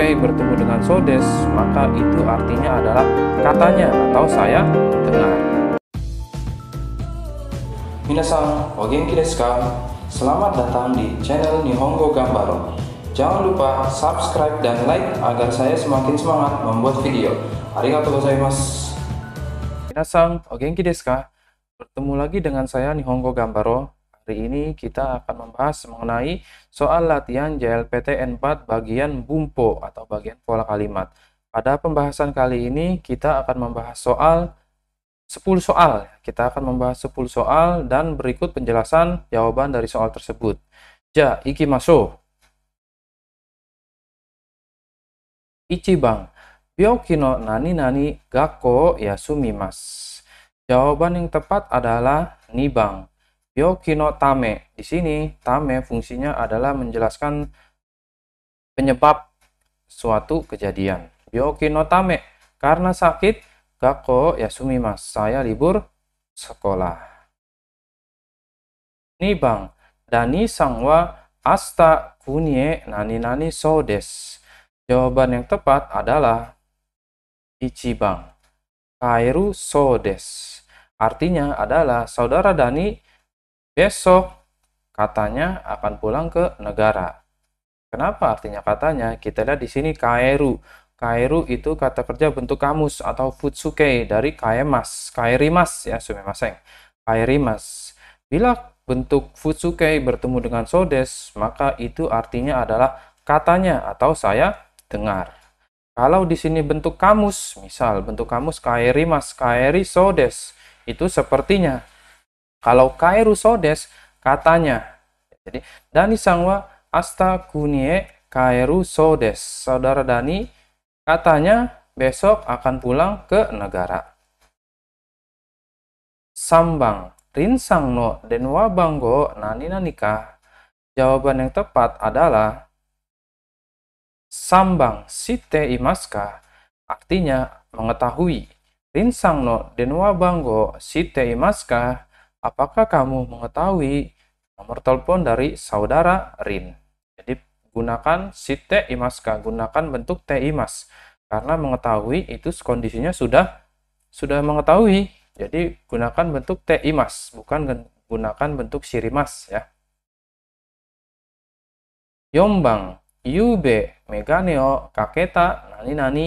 bangkai bertemu dengan sodes, maka itu artinya adalah katanya atau saya dengar. Minasan, ogenki desu ka? Selamat datang di channel Nihongo Gambaro. Jangan lupa subscribe dan like agar saya semakin semangat membuat video. Arigatou gozaimasu. Minasan, ogenki desu ka? Bertemu lagi dengan saya Nihongo Gambaro Hari ini kita akan membahas mengenai soal latihan JLPT 4 bagian bumpo atau bagian pola kalimat. Pada pembahasan kali ini kita akan membahas soal 10 soal. Kita akan membahas 10 soal dan berikut penjelasan jawaban dari soal tersebut. Ja, iki masuk. Ichibang, byokino nani nani gakko sumimas. Jawaban yang tepat adalah nibang. Yokino Tame. Di sini, Tame fungsinya adalah menjelaskan penyebab suatu kejadian. Yokino Tame. Karena sakit, Gakko ya Mas. Saya libur sekolah. Nih bang, Dani Sangwa Asta Kunie Nani Nani Sodes. Jawaban yang tepat adalah bang Kairu Sodes. Artinya adalah saudara Dani besok katanya akan pulang ke negara. Kenapa artinya katanya? Kita lihat di sini kaeru. Kaeru itu kata kerja bentuk kamus atau futsuke dari kaemas, kaerimas ya sumemaseng. Kaerimas. Bila bentuk futsuke bertemu dengan sodes, maka itu artinya adalah katanya atau saya dengar. Kalau di sini bentuk kamus, misal bentuk kamus kaerimas, kaeri sodes, itu sepertinya kalau kairu sodes, katanya. Jadi Dani sangwa asta kunie sodes. Saudara Dani katanya besok akan pulang ke negara. Sambang rinsang no dan nani nanika. Jawaban yang tepat adalah sambang site imaska artinya mengetahui. Rinsang no denwa banggo site imaska apakah kamu mengetahui nomor telepon dari saudara Rin? Jadi gunakan si T imaska, gunakan bentuk T imas. Karena mengetahui itu kondisinya sudah sudah mengetahui. Jadi gunakan bentuk T imas, bukan gunakan bentuk sirimas ya. Yombang, Yube, Meganeo, Kaketa, Nani Nani,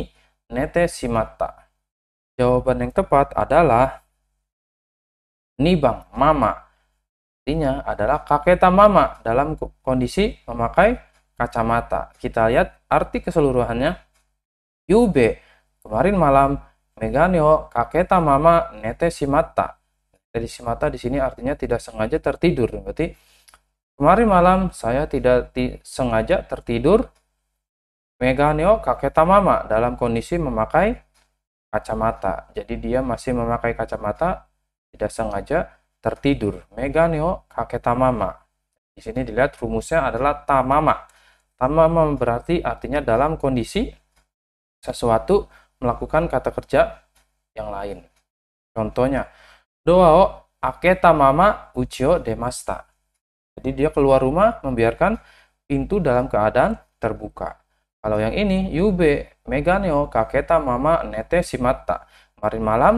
Nete simata. Jawaban yang tepat adalah nibang mama. Artinya adalah kaketa mama dalam kondisi memakai kacamata. Kita lihat arti keseluruhannya. Yube, kemarin malam meganio kaketa mama nete simata. Jadi simata di sini artinya tidak sengaja tertidur. Berarti kemarin malam saya tidak sengaja tertidur meganio kaketa mama dalam kondisi memakai kacamata. Jadi dia masih memakai kacamata tidak sengaja tertidur. Meganio kakek tamama. Di sini dilihat rumusnya adalah tamama. Tamama berarti artinya dalam kondisi sesuatu melakukan kata kerja yang lain. Contohnya, doa o ake tamama ucio demasta. Jadi dia keluar rumah membiarkan pintu dalam keadaan terbuka. Kalau yang ini, yube meganeo kaketa mama nete simata. Kemarin malam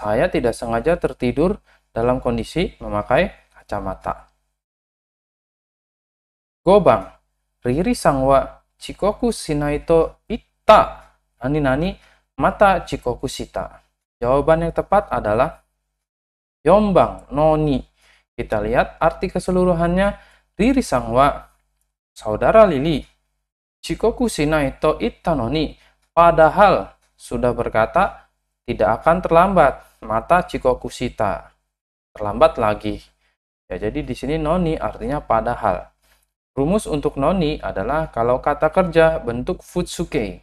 saya tidak sengaja tertidur dalam kondisi memakai kacamata. Gobang, Riri sangwa cikoku sinaito ita Nani nani mata cikoku sita. Jawaban yang tepat adalah yombang noni. Kita lihat arti keseluruhannya. Riri sangwa saudara Lili. Cikoku sinaito ita noni. Padahal sudah berkata tidak akan terlambat mata cikokusita. Terlambat lagi. Ya, jadi di sini noni artinya padahal. Rumus untuk noni adalah kalau kata kerja bentuk futsuke.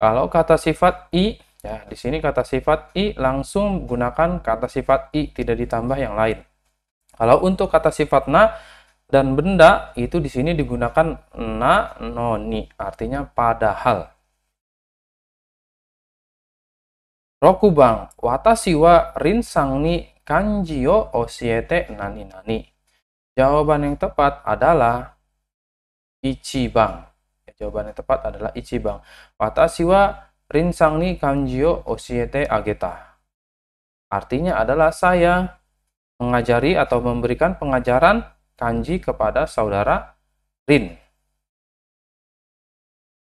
Kalau kata sifat i, ya di sini kata sifat i langsung gunakan kata sifat i, tidak ditambah yang lain. Kalau untuk kata sifat na dan benda itu di sini digunakan na noni, artinya padahal. bang, watashi wa rinsang ni kanji yo osiete nani nani. Jawaban yang tepat adalah bang. Jawaban yang tepat adalah ichibang. Watashi wa rinsang ni kanji yo osiete ageta. Artinya adalah saya mengajari atau memberikan pengajaran kanji kepada saudara Rin.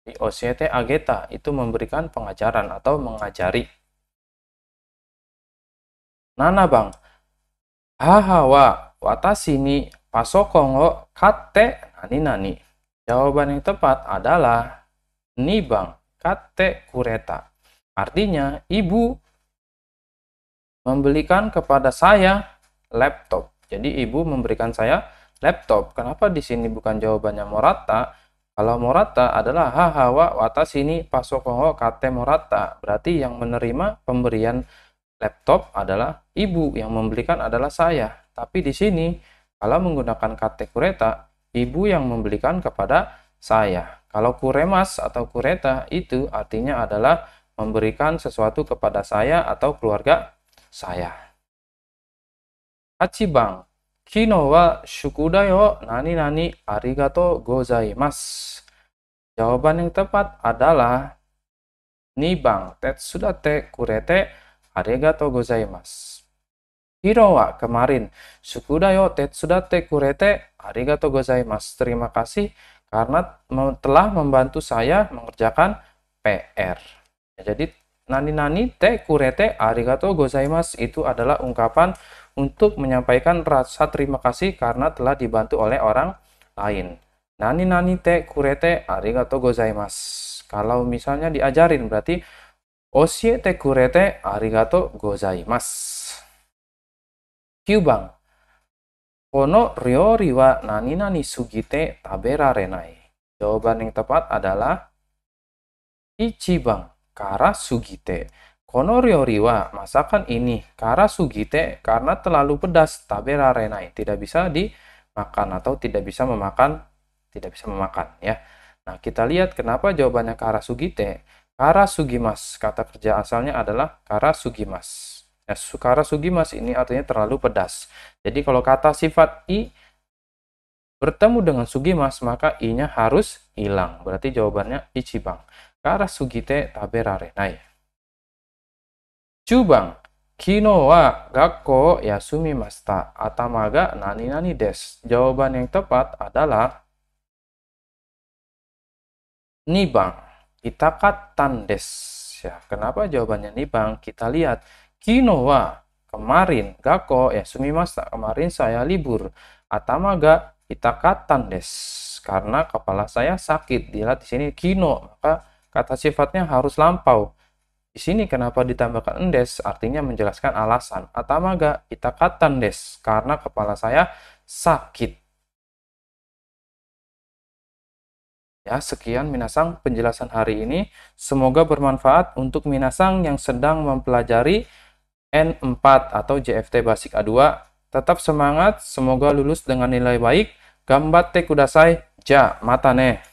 Di Osete Ageta itu memberikan pengajaran atau mengajari. Nana bang, nani nani. Jawaban yang tepat adalah bang, kate kureta. Artinya, ibu membelikan kepada saya laptop. Jadi ibu memberikan saya laptop. Kenapa di sini bukan jawabannya morata? Kalau morata adalah hahawa watasini pasokongo kate morata. Berarti yang menerima pemberian laptop adalah ibu, yang membelikan adalah saya. Tapi di sini, kalau menggunakan kate kureta, ibu yang membelikan kepada saya. Kalau kuremas atau kureta itu artinya adalah memberikan sesuatu kepada saya atau keluarga saya. Hachibang, kino wa shukuda yo nani nani arigato gozaimasu. Jawaban yang tepat adalah nibang tetsudate kurete Arigato gozaimasu. Hiro wa kemarin, sukuda yo tetsudate kurete, Arigato gozaimasu. Terima kasih karena telah membantu saya mengerjakan PR. Jadi nani-nani te kurete arigato gozaimasu itu adalah ungkapan untuk menyampaikan rasa terima kasih karena telah dibantu oleh orang lain. Nani-nani te kurete arigato gozaimasu. Kalau misalnya diajarin berarti Oshie te kurete arigato gozaimasu. Kyuban. Kono ryori wa nani nani sugite taberarenai. Jawaban yang tepat adalah Ichiban kara sugite. Kono ryori wa masakan ini kara sugite karena terlalu pedas taberarenai Tidak bisa dimakan atau tidak bisa memakan, tidak bisa memakan ya. Nah, kita lihat kenapa jawabannya kara sugite Kara Sugimas, kata kerja asalnya adalah Kara Sugimas. Ya, Sukara Sugimas ini artinya terlalu pedas. Jadi kalau kata sifat I bertemu dengan Sugimas, maka I-nya harus hilang. Berarti jawabannya Ichibang. Kara Sugite Taberare Nai. Cubang. Kino wa gakko yasumi masta. Atama ga nani nani des. Jawaban yang tepat adalah Nibang. Itakatan desu. Ya, kenapa jawabannya nih bang Kita lihat. Kino wa kemarin. kok ya sumimasa. Kemarin saya libur. Atama kita itakatan tandes. Karena kepala saya sakit. Dilihat di sini kino. Maka kata sifatnya harus lampau. Di sini kenapa ditambahkan endes artinya menjelaskan alasan. kita itakatan des karena kepala saya sakit. Ya, sekian Minasang penjelasan hari ini. Semoga bermanfaat untuk Minasang yang sedang mempelajari N4 atau JFT Basic A2. Tetap semangat, semoga lulus dengan nilai baik. Gambat te kudasai, ja, matane.